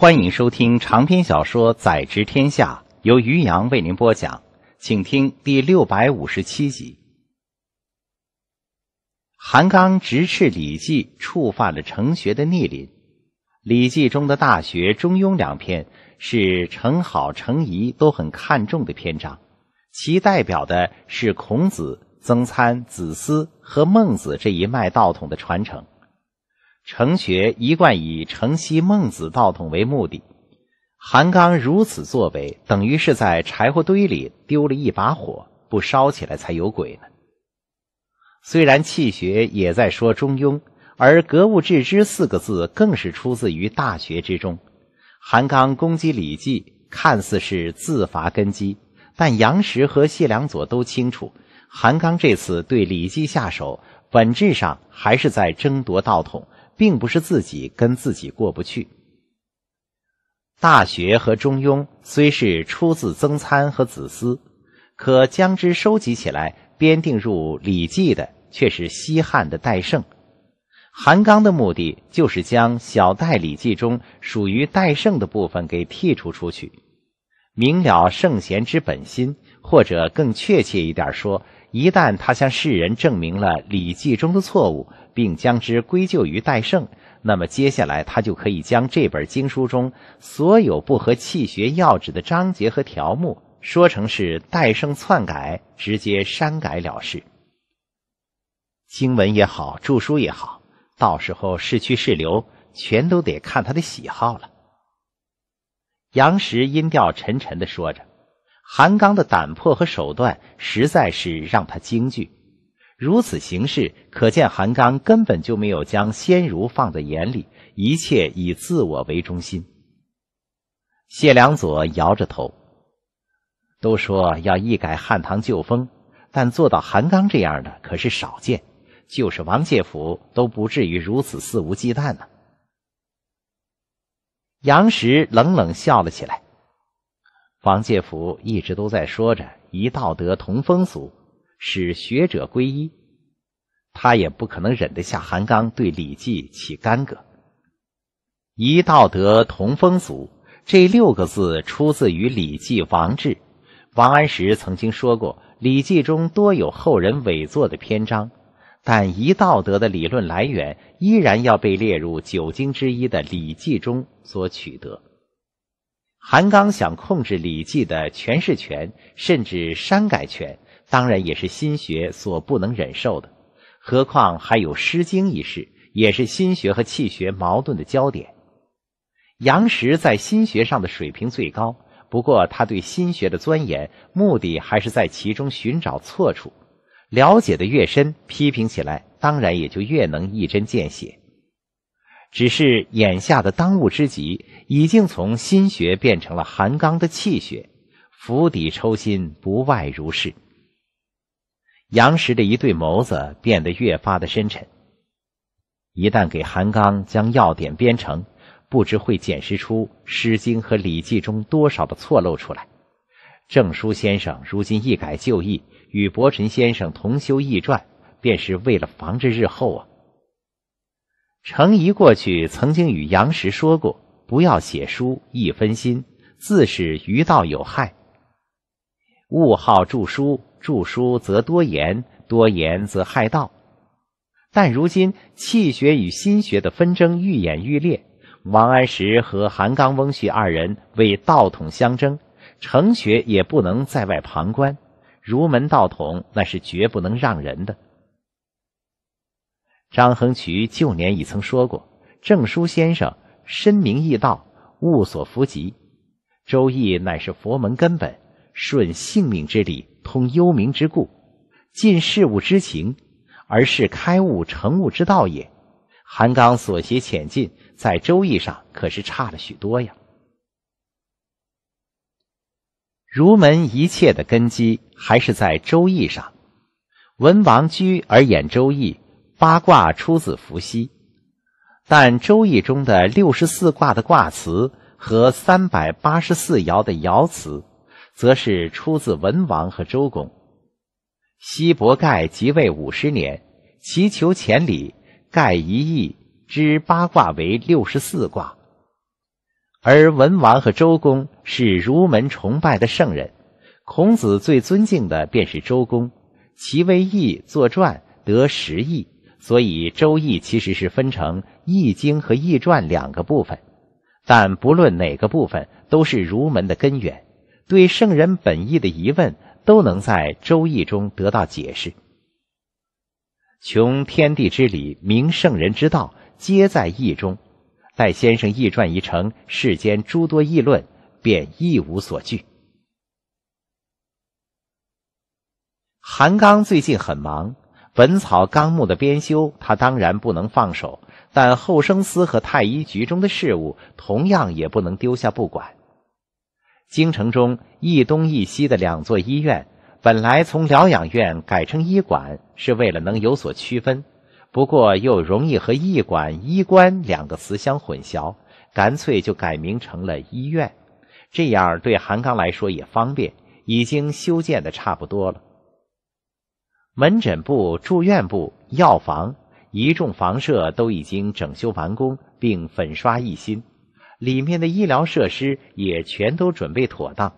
欢迎收听长篇小说《宰执天下》，由于洋为您播讲，请听第六百五十七集。韩刚直斥《礼记》，触犯了程学的逆鳞。《礼记》中的《大学》《中庸》两篇是程好、程颐都很看重的篇章，其代表的是孔子、曾参、子思和孟子这一脉道统的传承。程学一贯以承袭孟子道统为目的，韩刚如此作为，等于是在柴火堆里丢了一把火，不烧起来才有鬼呢。虽然气学也在说中庸，而格物致知四个字更是出自于《大学》之中。韩刚攻击《礼记》，看似是自伐根基，但杨时和谢良佐都清楚，韩刚这次对《礼记》下手，本质上还是在争夺道统。并不是自己跟自己过不去。《大学》和《中庸》虽是出自曾参和子思，可将之收集起来编订入《礼记》的却是西汉的戴胜。韩刚的目的就是将小戴《礼记》中属于戴胜的部分给剔除出去，明了圣贤之本心，或者更确切一点说。一旦他向世人证明了《礼记》中的错误，并将之归咎于戴胜，那么接下来他就可以将这本经书中所有不合气学要旨的章节和条目，说成是戴胜篡改，直接删改了事。经文也好，著书也好，到时候是去是留，全都得看他的喜好了。杨时音调沉沉的说着。韩刚的胆魄和手段实在是让他惊惧，如此行事，可见韩刚根本就没有将先儒放在眼里，一切以自我为中心。谢良佐摇着头，都说要一改汉唐旧风，但做到韩刚这样的可是少见，就是王介甫都不至于如此肆无忌惮呢。杨时冷冷笑了起来。王介甫一直都在说着“一道德同风俗，使学者归一”，他也不可能忍得下韩刚对《礼记》起干戈。“一道德同风俗”这六个字出自于《礼记》，王志》，王安石曾经说过，《礼记》中多有后人伪作的篇章，但“一道德”的理论来源依然要被列入九经之一的《礼记》中所取得。韩刚想控制《礼记》的诠释权，甚至删改权，当然也是心学所不能忍受的。何况还有《诗经》一事，也是心学和气学矛盾的焦点。杨时在心学上的水平最高，不过他对心学的钻研，目的还是在其中寻找错处。了解的越深，批评起来当然也就越能一针见血。只是眼下的当务之急，已经从心学变成了韩刚的气血。釜底抽薪，不外如是。杨时的一对眸子变得越发的深沉。一旦给韩刚将要点编成，不知会检视出《诗经》和《礼记》中多少的错漏出来。郑书先生如今一改旧意，与伯辰先生同修《易传》，便是为了防止日后啊。程颐过去曾经与杨时说过：“不要写书，一分心，自是于道有害。勿好著书，著书则多言，多言则害道。”但如今气学与心学的纷争愈演愈烈，王安石和韩刚、翁婿二人为道统相争，程学也不能在外旁观，儒门道统那是绝不能让人的。张衡渠旧年已曾说过：“郑书先生深明义道，物所弗及。《周易》乃是佛门根本，顺性命之理，通幽冥之故，尽事物之情，而是开悟成物之道也。”韩刚所学浅近，在《周易》上可是差了许多呀。儒门一切的根基还是在《周易》上。文王居而演《周易》。八卦出自伏羲，但《周易》中的六十四卦的卦辞和三百八十四爻的爻辞，则是出自文王和周公。西伯盖即位五十年，其求千礼，盖一亿，知八卦为六十四卦。而文王和周公是儒门崇拜的圣人，孔子最尊敬的便是周公。其为义作传得十亿。所以，《周易》其实是分成《易经》和《易传》两个部分，但不论哪个部分，都是儒门的根源。对圣人本意的疑问，都能在《周易》中得到解释。穷天地之理，明圣人之道，皆在易中。待先生《易传》一成，世间诸多议论，便一无所惧。韩刚最近很忙。《本草纲目》的编修，他当然不能放手，但后生司和太医局中的事务，同样也不能丢下不管。京城中一东一西的两座医院，本来从疗养院改成医馆是为了能有所区分，不过又容易和医馆、医官两个词相混淆，干脆就改名成了医院。这样对韩刚来说也方便，已经修建的差不多了。门诊部、住院部、药房一众房舍都已经整修完工并粉刷一新，里面的医疗设施也全都准备妥当，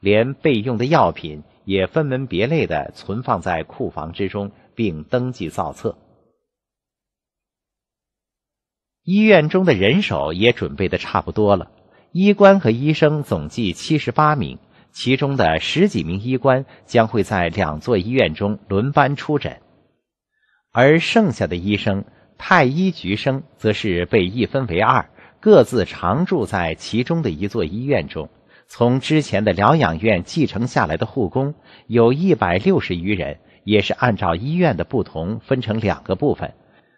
连备用的药品也分门别类的存放在库房之中，并登记造册。医院中的人手也准备的差不多了，医官和医生总计七十八名。其中的十几名医官将会在两座医院中轮班出诊，而剩下的医生、太医、局生则是被一分为二，各自常住在其中的一座医院中。从之前的疗养院继承下来的护工有一百六十余人，也是按照医院的不同分成两个部分。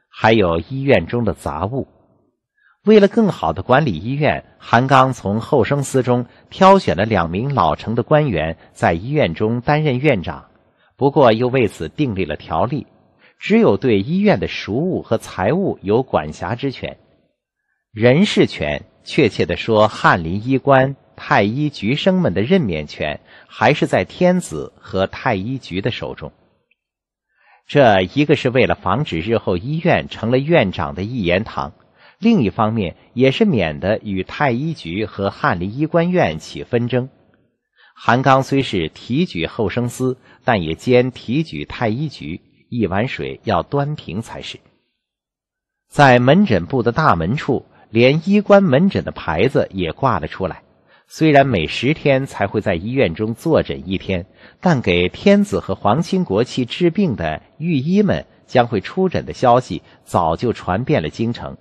还有医院中的杂物。为了更好地管理医院，韩刚从后生司中挑选了两名老成的官员，在医院中担任院长。不过，又为此订立了条例，只有对医院的熟务和财务有管辖之权。人事权，确切地说，翰林医官、太医局生们的任免权，还是在天子和太医局的手中。这一个是为了防止日后医院成了院长的一言堂。另一方面，也是免得与太医局和翰林医官院起纷争。韩刚虽是提举后生司，但也兼提举太医局，一碗水要端平才是。在门诊部的大门处，连医官门诊的牌子也挂了出来。虽然每十天才会在医院中坐诊一天，但给天子和皇亲国戚治病的御医们将会出诊的消息，早就传遍了京城。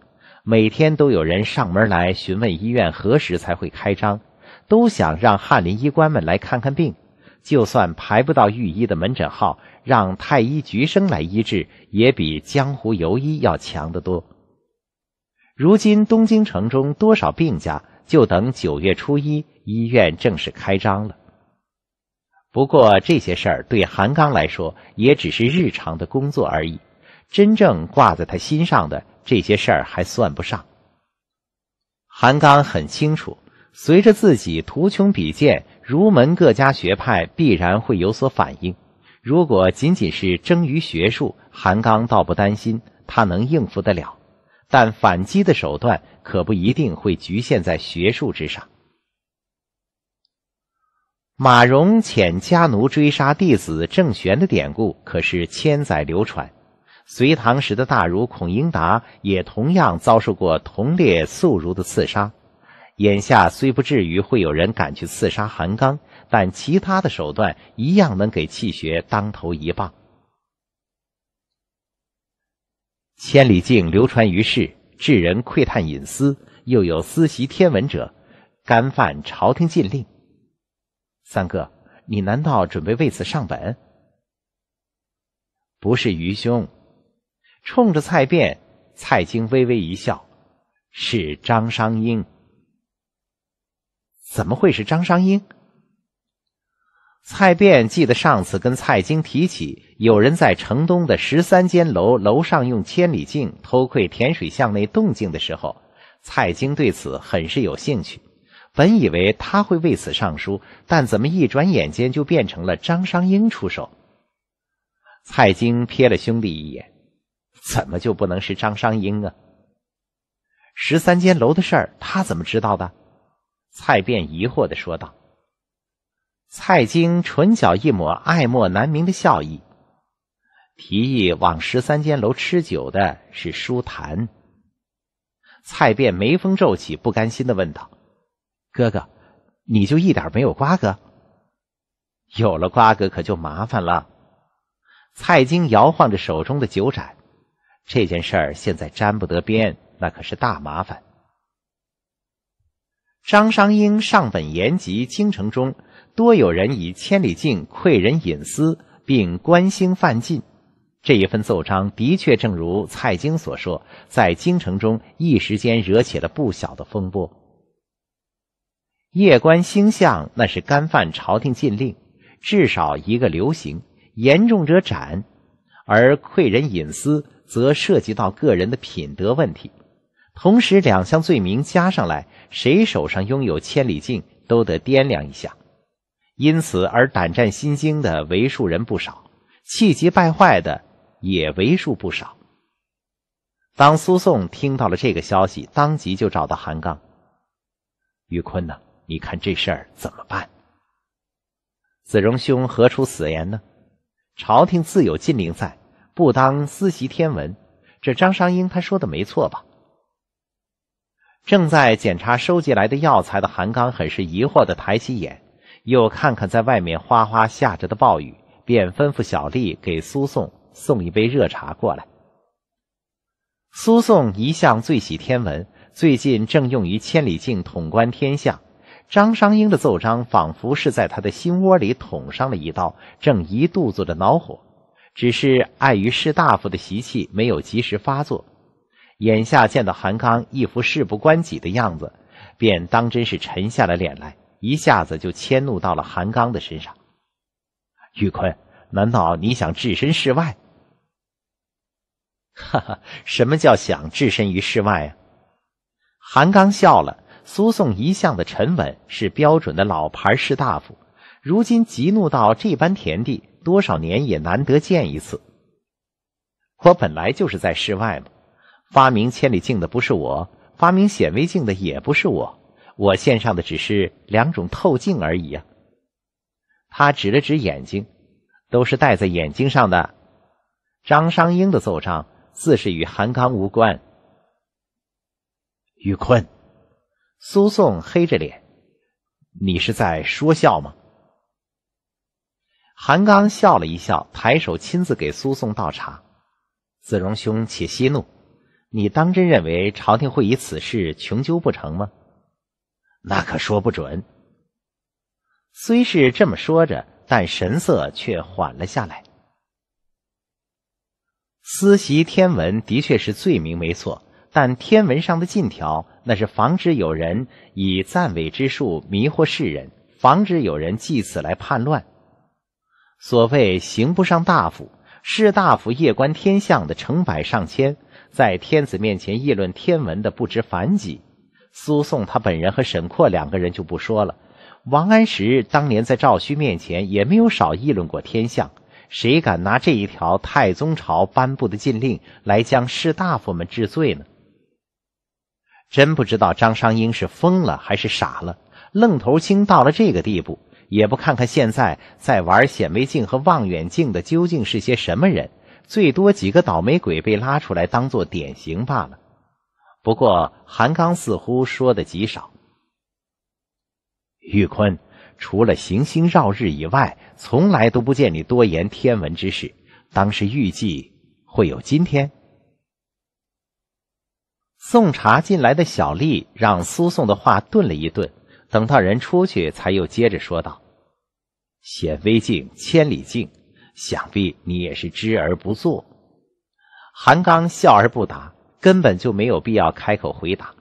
每天都有人上门来询问医院何时才会开张，都想让翰林医官们来看看病。就算排不到御医的门诊号，让太医局生来医治，也比江湖游医要强得多。如今东京城中多少病家就等九月初一医院正式开张了。不过这些事儿对韩刚来说也只是日常的工作而已，真正挂在他心上的。这些事儿还算不上。韩刚很清楚，随着自己图穷匕见，儒门各家学派必然会有所反应。如果仅仅是争于学术，韩刚倒不担心，他能应付得了。但反击的手段可不一定会局限在学术之上。马融遣家奴追杀弟子郑玄的典故，可是千载流传。隋唐时的大儒孔英达也同样遭受过同列宿儒的刺杀。眼下虽不至于会有人敢去刺杀韩刚，但其他的手段一样能给气学当头一棒。千里镜流传于世，智人窥探隐私，又有私习天文者，干犯朝廷禁令。三哥，你难道准备为此上本？不是愚兄。冲着蔡卞，蔡京微微一笑：“是张商英。”怎么会是张商英？蔡卞记得上次跟蔡京提起有人在城东的十三间楼楼上用千里镜偷窥甜水巷内动静的时候，蔡京对此很是有兴趣。本以为他会为此上书，但怎么一转眼间就变成了张商英出手？蔡京瞥了兄弟一眼。怎么就不能是张商英啊？十三间楼的事儿，他怎么知道的？蔡卞疑惑的说道。蔡京唇角一抹爱莫难明的笑意，提议往十三间楼吃酒的是舒坦。蔡卞眉峰皱起，不甘心的问道：“哥哥，你就一点没有瓜葛？有了瓜葛可就麻烦了。”蔡京摇晃着手中的酒盏。这件事儿现在沾不得边，那可是大麻烦。张商英上本言及京城中多有人以千里镜窥人隐私，并观星犯禁。这一份奏章的确正如蔡京所说，在京城中一时间惹起了不小的风波。夜观星象那是干犯朝廷禁令，至少一个流刑，严重者斩；而窥人隐私。则涉及到个人的品德问题，同时两项罪名加上来，谁手上拥有千里镜都得掂量一下，因此而胆战心惊的为数人不少，气急败坏的也为数不少。当苏颂听到了这个消息，当即就找到韩刚：“于坤呐，你看这事儿怎么办？”子荣兄何出此言呢？朝廷自有禁令在。不当私习天文，这张商英他说的没错吧？正在检查收集来的药材的韩刚，很是疑惑的抬起眼，又看看在外面哗哗下着的暴雨，便吩咐小丽给苏颂送一杯热茶过来。苏颂一向最喜天文，最近正用于千里镜统观天象，张商英的奏章仿佛是在他的心窝里捅上了一刀，正一肚子的恼火。只是碍于士大夫的习气，没有及时发作。眼下见到韩刚一副事不关己的样子，便当真是沉下了脸来，一下子就迁怒到了韩刚的身上。玉坤，难道你想置身事外？哈哈，什么叫想置身于事外啊？韩刚笑了。苏颂一向的沉稳是标准的老牌士大夫，如今急怒到这般田地。多少年也难得见一次。我本来就是在室外嘛。发明千里镜的不是我，发明显微镜的也不是我。我献上的只是两种透镜而已呀。他指了指眼睛，都是戴在眼睛上的。张商英的奏章自是与韩刚无关。于坤，苏颂黑着脸，你是在说笑吗？韩刚笑了一笑，抬手亲自给苏颂倒茶。子荣兄，且息怒。你当真认为朝廷会以此事穷究不成吗？那可说不准。虽是这么说着，但神色却缓了下来。私习天文的确是罪名没错，但天文上的禁条，那是防止有人以赞美之术迷惑世人，防止有人借此来叛乱。所谓刑不上大夫，士大夫夜观天象的成百上千，在天子面前议论天文的不知凡几。苏颂他本人和沈括两个人就不说了，王安石当年在赵顼面前也没有少议论过天象。谁敢拿这一条太宗朝颁布的禁令来将士大夫们治罪呢？真不知道张商英是疯了还是傻了，愣头青到了这个地步。也不看看现在在玩显微镜和望远镜的究竟是些什么人，最多几个倒霉鬼被拉出来当做典型罢了。不过韩刚似乎说的极少。玉坤，除了行星绕日以外，从来都不见你多言天文之事，当时预计会有今天。送茶进来的小丽让苏颂的话顿了一顿，等到人出去，才又接着说道。显微镜、千里镜，想必你也是知而不做。韩刚笑而不答，根本就没有必要开口回答。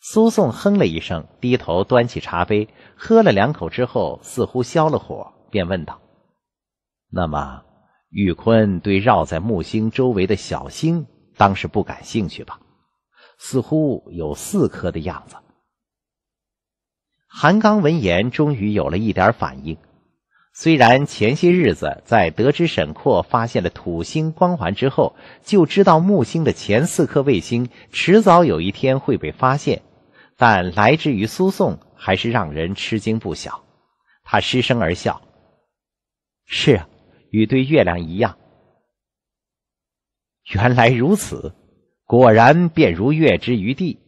苏颂哼了一声，低头端起茶杯，喝了两口之后，似乎消了火，便问道：“那么，玉坤对绕在木星周围的小星，当是不感兴趣吧？似乎有四颗的样子。”韩刚闻言，终于有了一点反应。虽然前些日子在得知沈括发现了土星光环之后，就知道木星的前四颗卫星迟早有一天会被发现，但来之于苏颂，还是让人吃惊不小。他失声而笑：“是啊，与对月亮一样。原来如此，果然便如月之于地。”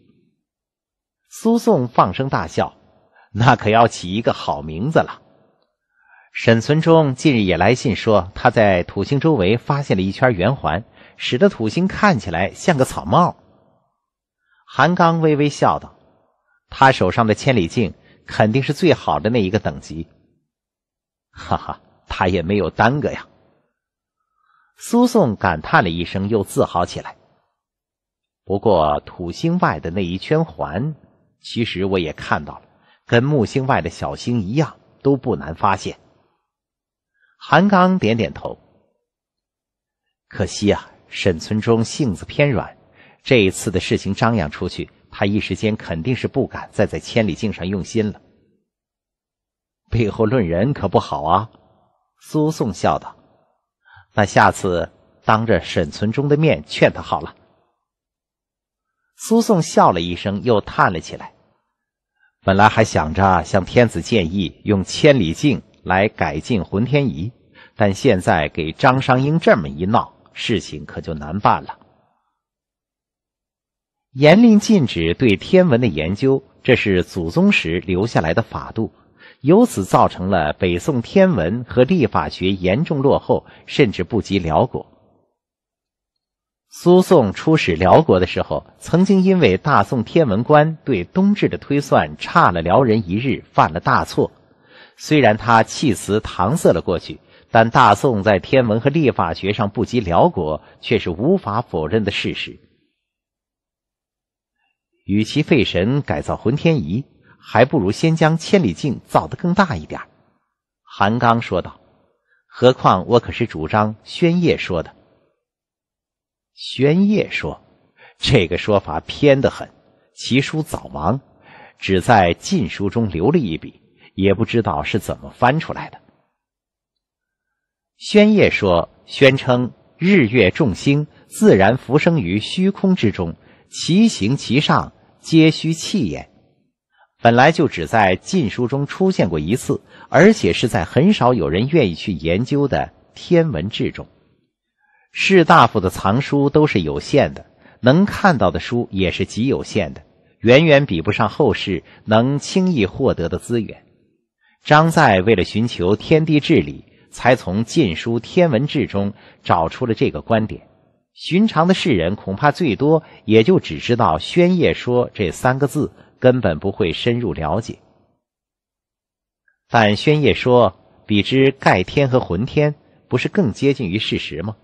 苏颂放声大笑。那可要起一个好名字了。沈存中近日也来信说，他在土星周围发现了一圈圆环，使得土星看起来像个草帽。韩刚微微笑道：“他手上的千里镜肯定是最好的那一个等级。”哈哈，他也没有耽搁呀。苏颂感叹了一声，又自豪起来。不过土星外的那一圈环，其实我也看到了。跟木星外的小星一样，都不难发现。韩刚点点头。可惜啊，沈存中性子偏软，这一次的事情张扬出去，他一时间肯定是不敢再在千里镜上用心了。背后论人可不好啊。苏颂笑道：“那下次当着沈存中的面劝他好了。”苏颂笑了一声，又叹了起来。本来还想着向天子建议用千里镜来改进浑天仪，但现在给张商英这么一闹，事情可就难办了。严令禁止对天文的研究，这是祖宗时留下来的法度，由此造成了北宋天文和历法学严重落后，甚至不及辽国。苏颂出使辽国的时候，曾经因为大宋天文官对冬至的推算差了辽人一日，犯了大错。虽然他弃词搪塞了过去，但大宋在天文和历法学上不及辽国，却是无法否认的事实。与其费神改造浑天仪，还不如先将千里镜造的更大一点。”韩刚说道。“何况我可是主张宣夜说的。”玄烨说：“这个说法偏得很，其书早亡，只在《晋书》中留了一笔，也不知道是怎么翻出来的。”宣烨说：“宣称日月众星自然浮生于虚空之中，其形其上皆需气也，本来就只在《晋书》中出现过一次，而且是在很少有人愿意去研究的天文志中。”士大夫的藏书都是有限的，能看到的书也是极有限的，远远比不上后世能轻易获得的资源。张载为了寻求天地治理，才从《晋书·天文志》中找出了这个观点。寻常的世人恐怕最多也就只知道“宣夜说”这三个字，根本不会深入了解。但“宣夜说”比之“盖天”和“浑天”，不是更接近于事实吗？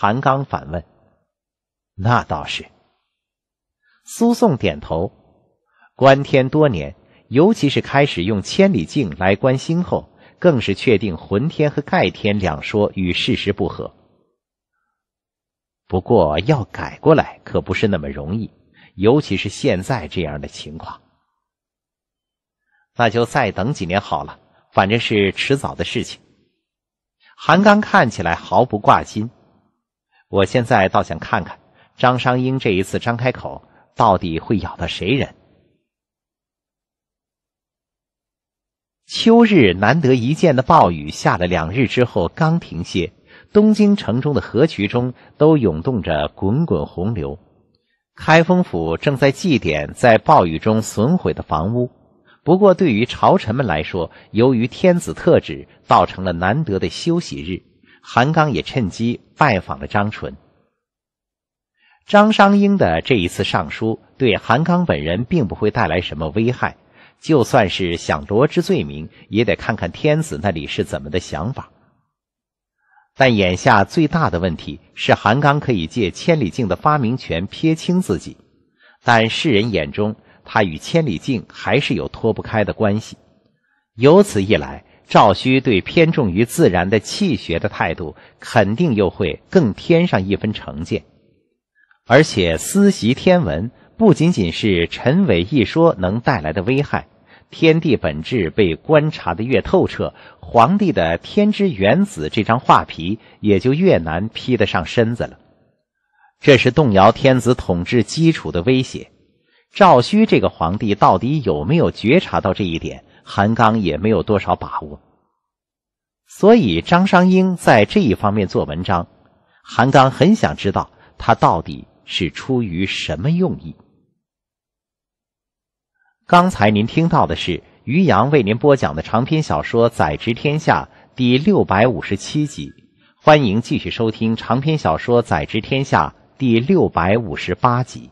韩刚反问：“那倒是。”苏颂点头。观天多年，尤其是开始用千里镜来观星后，更是确定浑天和盖天两说与事实不合。不过要改过来可不是那么容易，尤其是现在这样的情况。那就再等几年好了，反正是迟早的事情。韩刚看起来毫不挂心。我现在倒想看看，张商英这一次张开口，到底会咬到谁人？秋日难得一见的暴雨下了两日之后刚停歇，东京城中的河渠中都涌动着滚滚洪流。开封府正在祭奠在暴雨中损毁的房屋，不过对于朝臣们来说，由于天子特旨，造成了难得的休息日。韩刚也趁机拜访了张纯。张商英的这一次上书，对韩刚本人并不会带来什么危害，就算是想罗织罪名，也得看看天子那里是怎么的想法。但眼下最大的问题是，韩刚可以借千里镜的发明权撇清自己，但世人眼中，他与千里镜还是有脱不开的关系。由此一来。赵顼对偏重于自然的气学的态度，肯定又会更添上一分成见。而且，私习天文不仅仅是陈伟一说能带来的危害。天地本质被观察的越透彻，皇帝的天之原子这张画皮也就越难披得上身子了。这是动摇天子统治基础的威胁。赵顼这个皇帝到底有没有觉察到这一点？韩刚也没有多少把握，所以张商英在这一方面做文章，韩刚很想知道他到底是出于什么用意。刚才您听到的是于洋为您播讲的长篇小说《宰执天下》第六百五十七集，欢迎继续收听长篇小说《宰执天下》第六百五十八集。